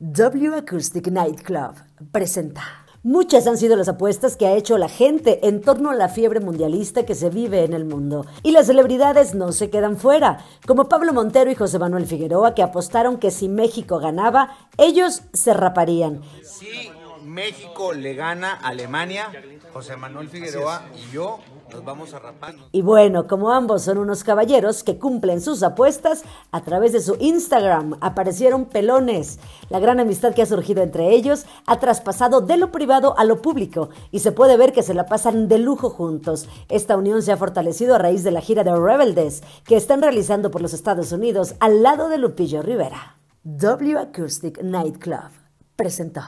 W Acoustic Nightclub presenta. Muchas han sido las apuestas que ha hecho la gente en torno a la fiebre mundialista que se vive en el mundo. Y las celebridades no se quedan fuera, como Pablo Montero y José Manuel Figueroa, que apostaron que si México ganaba, ellos se raparían. México le gana a Alemania. José Manuel Figueroa y yo nos vamos a rapar. Y bueno, como ambos son unos caballeros que cumplen sus apuestas, a través de su Instagram aparecieron pelones. La gran amistad que ha surgido entre ellos ha traspasado de lo privado a lo público y se puede ver que se la pasan de lujo juntos. Esta unión se ha fortalecido a raíz de la gira de Rebeldes que están realizando por los Estados Unidos al lado de Lupillo Rivera. W Acoustic Nightclub presentó.